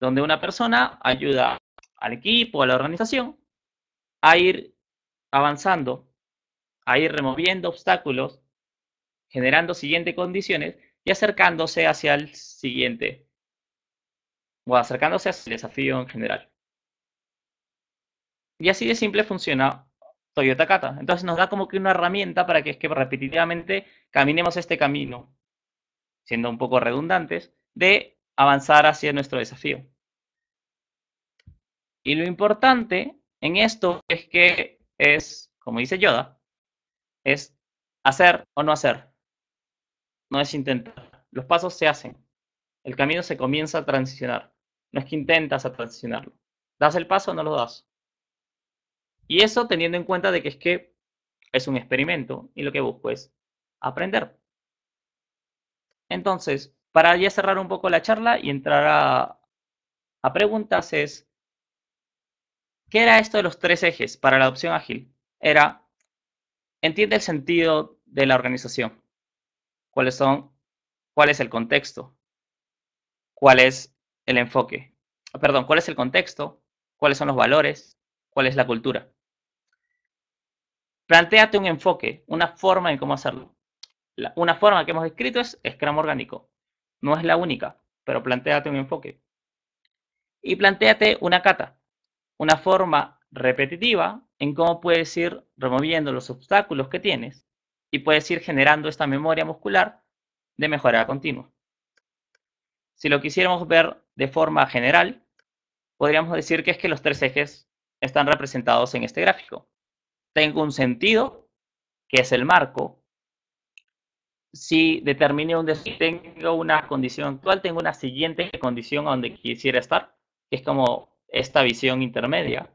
donde una persona ayuda al equipo, a la organización, a ir avanzando, a ir removiendo obstáculos, generando siguientes condiciones y acercándose hacia el siguiente o acercándose al desafío en general. Y así de simple funciona Toyota Kata. Entonces nos da como que una herramienta para que es que repetitivamente caminemos este camino, siendo un poco redundantes, de avanzar hacia nuestro desafío. Y lo importante en esto es que es, como dice Yoda, es hacer o no hacer. No es intentar. Los pasos se hacen. El camino se comienza a transicionar. No es que intentas a transicionarlo. ¿Das el paso o no lo das? Y eso teniendo en cuenta de que es que es un experimento y lo que busco es aprender. Entonces, para ya cerrar un poco la charla y entrar a, preguntas es, ¿qué era esto de los tres ejes para la adopción ágil? Era, entiende el sentido de la organización, cuáles son, cuál es el contexto, cuál es el enfoque, perdón, cuál es el contexto, cuáles son los valores, cuál es la cultura. Plantéate un enfoque, una forma en cómo hacerlo. una forma que hemos descrito es Scrum orgánico. No es la única, pero planteate un enfoque. Y planteate una cata, una forma repetitiva en cómo puedes ir removiendo los obstáculos que tienes y puedes ir generando esta memoria muscular de mejora continua. Si lo quisiéramos ver de forma general, podríamos decir que es que los tres ejes están representados en este gráfico. Tengo un sentido, que es el marco. Si determino un deseo, tengo una condición actual, tengo una siguiente condición a donde quisiera estar, que es como esta visión intermedia.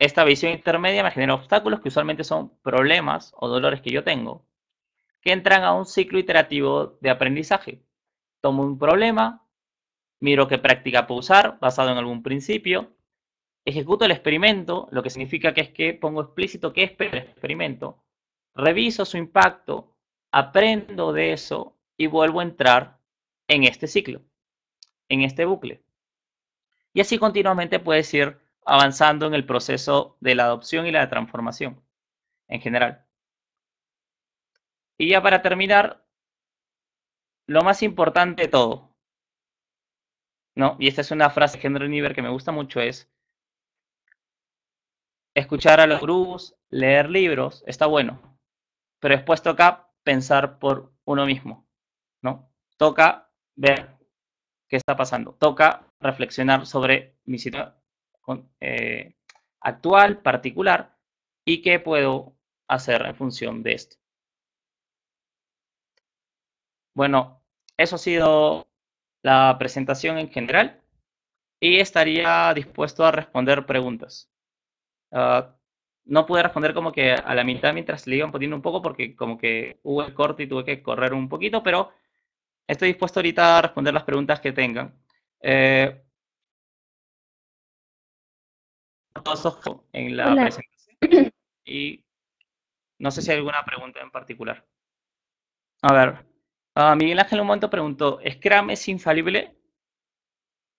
Esta visión intermedia me genera obstáculos que usualmente son problemas o dolores que yo tengo, que entran a un ciclo iterativo de aprendizaje tomo un problema, miro qué práctica puedo usar basado en algún principio, ejecuto el experimento, lo que significa que es que pongo explícito qué es el experimento, reviso su impacto, aprendo de eso y vuelvo a entrar en este ciclo, en este bucle. Y así continuamente puedes ir avanzando en el proceso de la adopción y la transformación en general. Y ya para terminar, lo más importante de todo, ¿no? Y esta es una frase de Henry Niebuhr que me gusta mucho, es escuchar a los gurús, leer libros, está bueno, pero después toca pensar por uno mismo, ¿no? Toca ver qué está pasando, toca reflexionar sobre mi situación eh, actual, particular, y qué puedo hacer en función de esto. Bueno, eso ha sido la presentación en general y estaría dispuesto a responder preguntas. Ah, no pude responder como que a la mitad mientras le iban poniendo un poco porque como que hubo el corte y tuve que correr un poquito, pero estoy dispuesto ahorita a responder las preguntas que tengan. Eh, en la presentación y no sé si hay alguna pregunta en particular. A ver, Ah, Miguel Ángel un momento preguntó, ¿Scrum es infalible?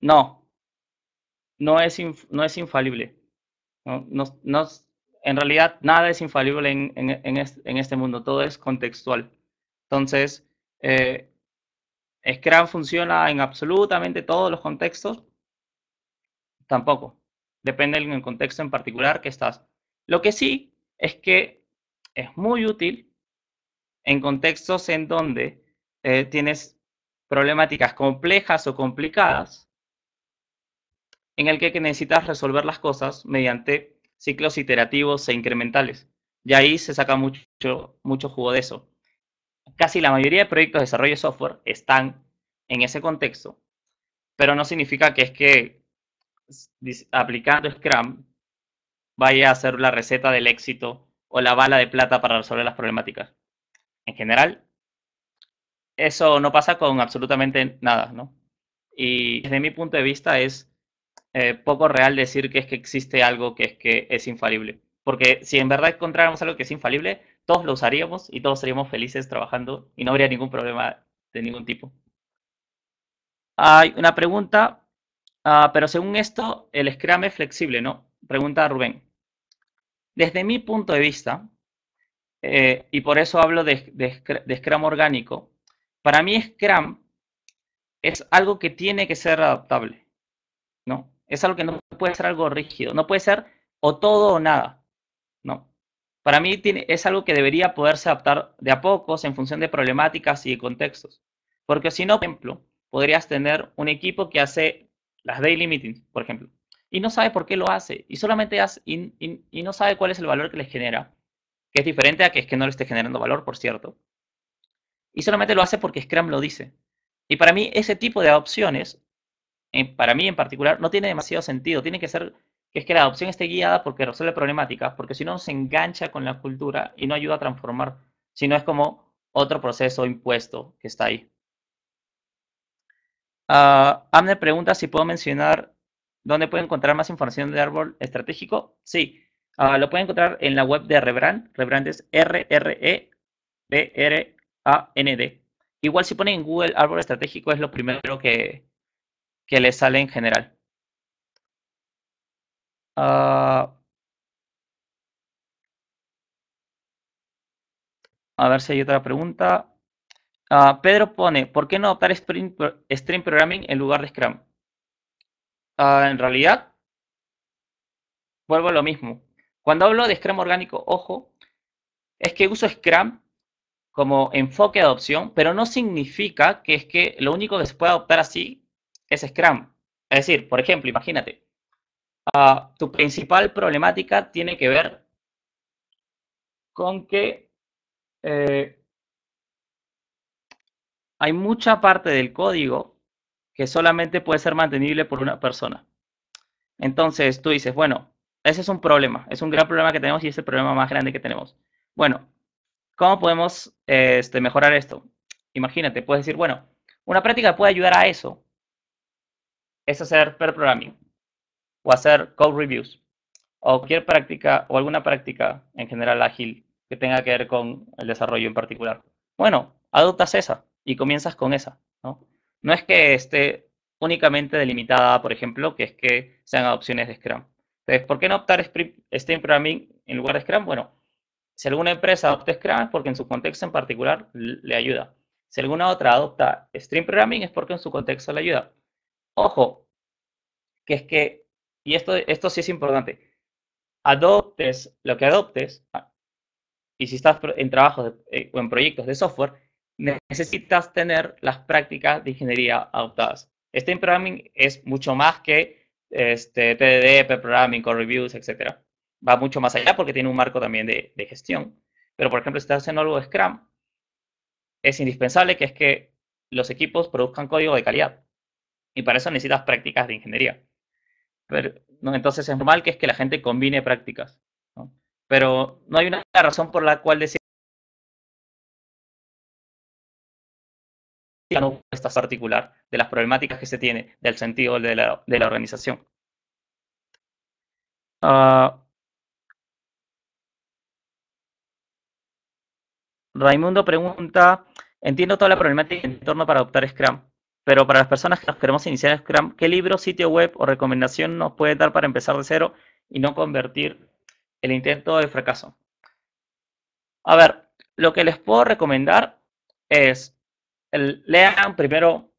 No, no es, no es infalible. No, en realidad nada es infalible en, este, mundo, todo es contextual. Entonces, eh, Scrum funciona en absolutamente todos los contextos. Tampoco. Depende del contexto en particular que estás. Lo que sí es que es muy útil en contextos en donde eh, tienes problemáticas complejas o complicadas en el que necesitas resolver las cosas mediante ciclos iterativos e incrementales. Y ahí se saca mucho, mucho jugo de eso. Casi la mayoría de proyectos de desarrollo de software están en ese contexto, pero no significa que es que aplicando Scrum vaya a ser la receta del éxito o la bala de plata para resolver las problemáticas. En general, eso no pasa con absolutamente nada, ¿no? Y desde mi punto de vista es eh, poco real decir que es que existe algo que es que es infalible. Porque si en verdad encontráramos algo que es infalible, todos lo usaríamos y todos seríamos felices trabajando y no habría ningún problema de ningún tipo. Hay una pregunta, ah, pero según esto, el Scrum es flexible, ¿no? Pregunta Rubén. Desde mi punto de vista, eh, y por eso hablo de, de Scrum orgánico, para mí Scrum es algo que tiene que ser adaptable, ¿no? Es algo que no puede ser algo rígido, no puede ser o todo o nada, ¿no? Para mí es algo que debería poderse adaptar de a pocos en función de problemáticas y de contextos. Porque si no, por ejemplo, podrías tener un equipo que hace las daily meetings, por ejemplo, y no sabe por qué lo hace, y solamente hace, no sabe cuál es el valor que les genera, que es diferente a que es que no le esté generando valor, por cierto, y solamente lo hace porque Scrum lo dice. Y para mí ese tipo de adopciones, para mí en particular, no tiene demasiado sentido. Tiene que ser que es que la adopción esté guiada porque resuelve problemáticas, porque si no se engancha con la cultura y no ayuda a transformar, sino es como otro proceso impuesto que está ahí. Ah, Amner pregunta si puedo mencionar dónde puedo encontrar más información de árbol estratégico. Sí, ah, lo pueden encontrar en la web de Rebrand. Rebrand es r r e b r ND. Igual si ponen en Google árbol estratégico es lo primero que, le sale en general. Ah, a ver si hay otra pregunta. Ah, Pedro pone, ¿por qué no adoptar stream, Programming en lugar de Scrum? Ah, en realidad, vuelvo a lo mismo. Cuando hablo de Scrum orgánico, ojo, es que uso Scrum como enfoque de adopción, pero no significa que es que lo único que se puede adoptar así es Scrum. Es decir, por ejemplo, imagínate, ah, tu principal problemática tiene que ver con que eh, hay mucha parte del código que solamente puede ser mantenible por una persona. Entonces tú dices, bueno, ese es un problema, es un gran problema que tenemos y es el problema más grande que tenemos. Bueno, ¿Cómo podemos este, mejorar esto? Imagínate, puedes decir, bueno, una práctica puede ayudar a eso. Es hacer pair programming o hacer code reviews o cualquier práctica o alguna práctica en general ágil que tenga que ver con el desarrollo en particular. Bueno, adoptas esa y comienzas con esa. No, es que esté únicamente delimitada, por ejemplo, que es que sean adopciones de Scrum. Entonces, ¿por qué no optar Steam Programming en lugar de Scrum? Bueno, si alguna empresa adopta Scrum es porque en su contexto en particular le ayuda. Si alguna otra adopta Stream Programming es porque en su contexto le ayuda. Ojo, que es que, y esto, esto sí es importante, adoptes lo que adoptes, ah, y si estás en trabajos eh, o en proyectos de software, necesitas tener las prácticas de ingeniería adoptadas. Stream Programming es mucho más que este, TDD, P-Programming, Core Reviews, etcétera va mucho más allá porque tiene un marco también de, gestión. Pero, por ejemplo, si estás haciendo algo de Scrum, es indispensable que es que los equipos produzcan código de calidad. Y para eso necesitas prácticas de ingeniería. Pero, Entonces es normal que es que la gente combine prácticas. Pero no hay una razón por la cual decir no estás articular de las problemáticas que se tiene del sentido de la, organización. Ah, Raimundo pregunta, entiendo toda la problemática en torno para adoptar Scrum, pero para las personas que nos queremos iniciar en Scrum, ¿qué libro, sitio web o recomendación nos puede dar para empezar de cero y no convertir el intento de fracaso? A ver, lo que les puedo recomendar es el, lean primero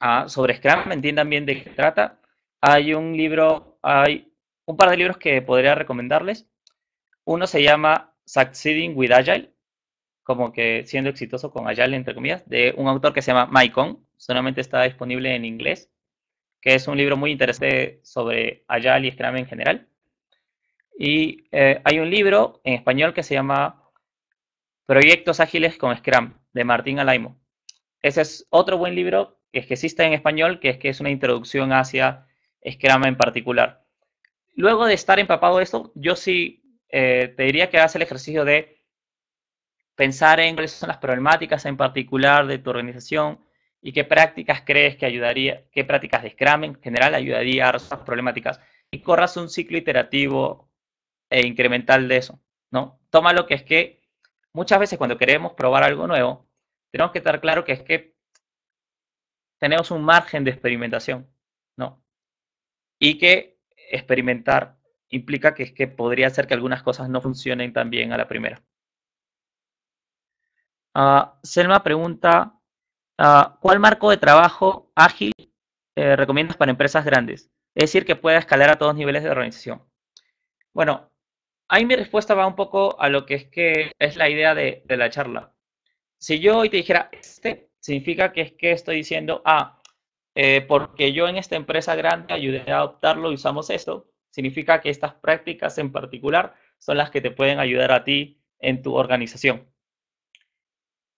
ah, sobre Scrum, entiendan bien de qué trata. Hay un libro, hay un par de libros que podría recomendarles. Uno se llama Succeeding with Agile, como que siendo exitoso con Agile, entre comillas, de un autor que se llama Maicon, solamente está disponible en inglés, que es un libro muy interesante sobre Agile y Scrum en general. Y eh, hay un libro en español que se llama Proyectos Ágiles con Scrum, de Martín Alaimo. Ese es otro buen libro que, existe en español, que es que es una introducción hacia Scrum en particular. Luego de estar empapado esto, yo sí eh, te diría que hagas el ejercicio de pensar en cuáles son las problemáticas en particular de tu organización y qué prácticas crees que ayudaría, qué prácticas de Scrum en general ayudaría a resolver problemáticas y corras un ciclo iterativo e incremental de eso, ¿no? Toma lo que es que muchas veces cuando queremos probar algo nuevo, tenemos que estar claro que es que tenemos un margen de experimentación, ¿no? Y que experimentar implica que es que podría ser que algunas cosas no funcionen tan bien a la primera. Ah, Selma pregunta, ah, ¿cuál marco de trabajo ágil eh, recomiendas para empresas grandes? Es decir, que pueda escalar a todos niveles de organización. Bueno, ahí mi respuesta va un poco a lo que es que es la idea de, la charla. Si yo hoy te dijera, este significa que es que estoy diciendo, ah, eh, porque yo en esta empresa grande ayudé a adoptarlo y usamos esto, significa que estas prácticas en particular son las que te pueden ayudar a ti en tu organización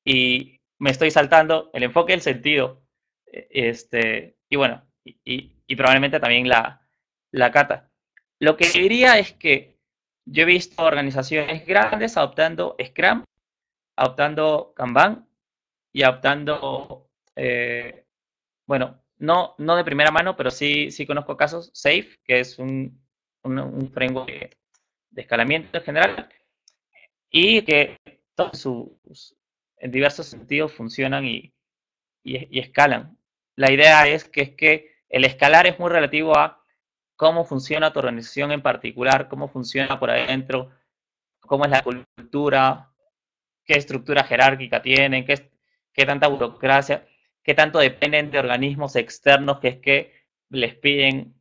y me estoy saltando el enfoque el sentido. E, este, y bueno, y, probablemente también la, la cata. Lo que diría es que yo he visto organizaciones grandes adoptando Scrum, adoptando Kanban y adoptando, eh, bueno, no, no de primera mano, pero sí, sí conozco casos, SAFE, que es un, un, framework de, escalamiento en general, y que todos sus en diversos sentidos funcionan y, y, escalan. La idea es que, es que el escalar es muy relativo a cómo funciona tu organización en particular, cómo funciona por adentro, cómo es la cultura, qué estructura jerárquica tienen, qué, qué tanta burocracia, qué tanto dependen de organismos externos que es que les piden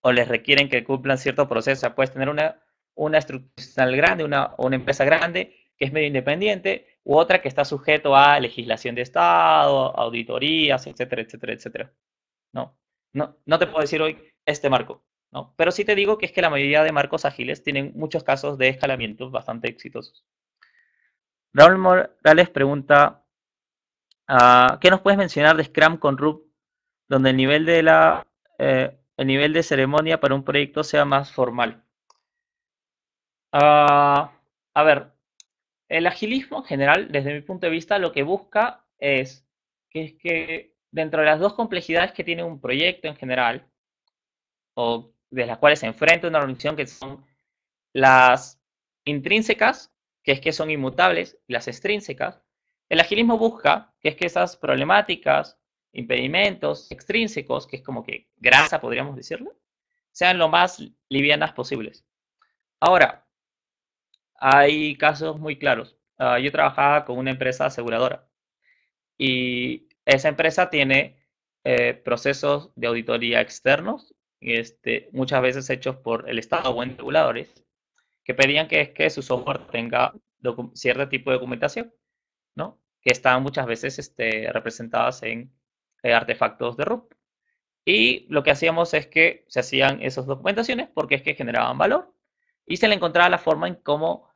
o les requieren que cumplan cierto proceso. puedes tener una, una estructura grande, una, una empresa grande que es medio independiente, u otra que está sujeto a legislación de Estado, auditorías, etcétera, etcétera, etcétera. No, no, no te puedo decir hoy este marco, ¿no? Pero sí te digo que es que la mayoría de marcos ágiles tienen muchos casos de escalamiento bastante exitosos. Raúl Morales pregunta, ah, ¿qué nos puedes mencionar de Scrum con RUB, donde el nivel de la... Eh, el nivel de ceremonia para un proyecto sea más formal. Ah, a ver, el agilismo en general, desde mi punto de vista, lo que busca es que, dentro de las dos complejidades que tiene un proyecto en general, o de las cuales se enfrenta una organización, que son las intrínsecas, que es que son inmutables, y las extrínsecas, el agilismo busca que es que esas problemáticas, impedimentos extrínsecos, que es como que grasa, podríamos decirlo, sean lo más livianas posibles. Ahora, hay casos muy claros. Ah, yo trabajaba con una empresa aseguradora y esa empresa tiene eh, procesos de auditoría externos, este, muchas veces hechos por el Estado o en reguladores, que pedían que, que su software tenga cierto tipo de documentación, ¿no? que estaban muchas veces este, representadas en eh, artefactos de RUP. Y lo que hacíamos es que se hacían esas documentaciones porque es que generaban valor y se le encontraba la forma en cómo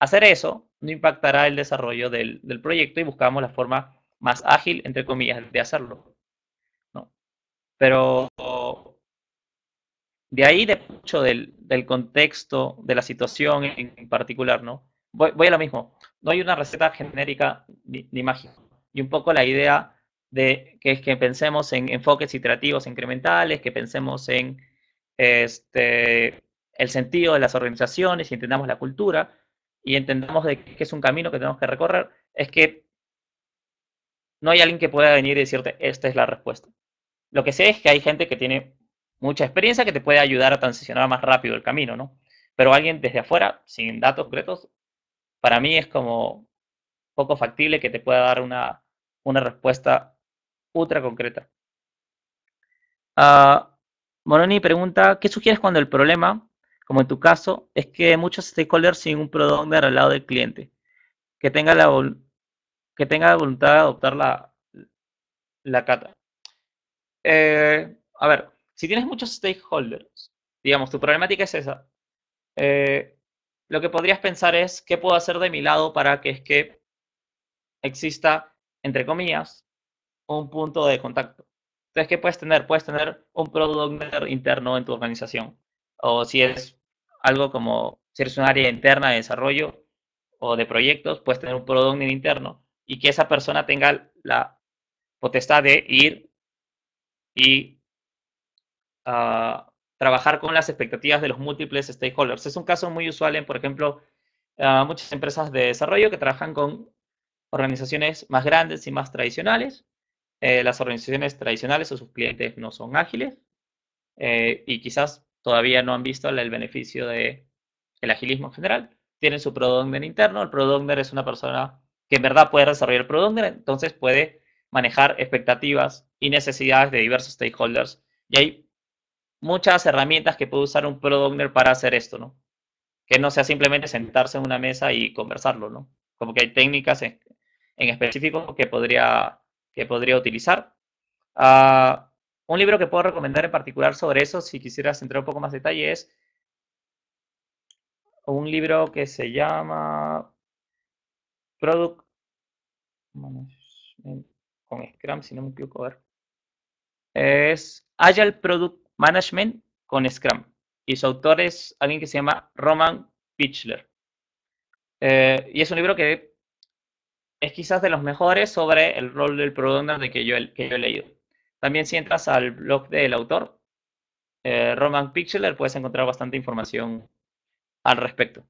hacer eso no impactará el desarrollo del, proyecto y buscamos la forma más ágil, entre comillas, de hacerlo. ¿no? Pero de ahí, de mucho del, contexto, de la situación en, particular, ¿no? Voy, a lo mismo. No hay una receta genérica ni, ni, mágica. Y un poco la idea de que es que pensemos en enfoques iterativos incrementales, que pensemos en este, el sentido de las organizaciones y entendamos la cultura y entendamos de que es un camino que tenemos que recorrer, es que no hay alguien que pueda venir y decirte, esta es la respuesta. Lo que sé es que hay gente que tiene mucha experiencia que te puede ayudar a transicionar más rápido el camino, ¿no? Pero alguien desde afuera, sin datos concretos, para mí es como poco factible que te pueda dar una, respuesta ultra concreta. Ah, Moroni pregunta, ¿qué sugieres cuando el problema como en tu caso, es que muchos stakeholders sin un product owner al lado del cliente, que tenga la, que tenga voluntad de adoptar la, cata. Eh, a ver, si tienes muchos stakeholders, digamos, tu problemática es esa, eh, lo que podrías pensar es, ¿qué puedo hacer de mi lado para que es que exista, entre comillas, un punto de contacto? Entonces, ¿qué puedes tener? Puedes tener un product owner interno en tu organización o si es algo como, si eres un área interna de desarrollo o de proyectos, puedes tener un product owner interno y que esa persona tenga la potestad de ir y ah, trabajar con las expectativas de los múltiples stakeholders. Es un caso muy usual en, por ejemplo, ah, muchas empresas de desarrollo que trabajan con organizaciones más grandes y más tradicionales. Eh, las organizaciones tradicionales o sus clientes no son ágiles eh, y quizás todavía no han visto el beneficio del el agilismo en general. Tienen su product interno. El product es una persona que en verdad puede desarrollar el product entonces puede manejar expectativas y necesidades de diversos stakeholders. Y hay muchas herramientas que puede usar un product para hacer esto, ¿no? Que no sea simplemente sentarse en una mesa y conversarlo, ¿no? Como que hay técnicas en, específico que podría, que podría utilizar. Ah, un libro que puedo recomendar en particular sobre eso, si quisieras entrar un poco más en detalle, es un libro que se llama Product Management con Scrum, si no me equivoco, Es Agile Product Management con Scrum. Y su autor es alguien que se llama Roman Pichler. Eh, y es un libro que es quizás de los mejores sobre el rol del product owner de que yo he leído. También si entras al blog del autor, eh, Roman Pixeler, puedes encontrar bastante información al respecto.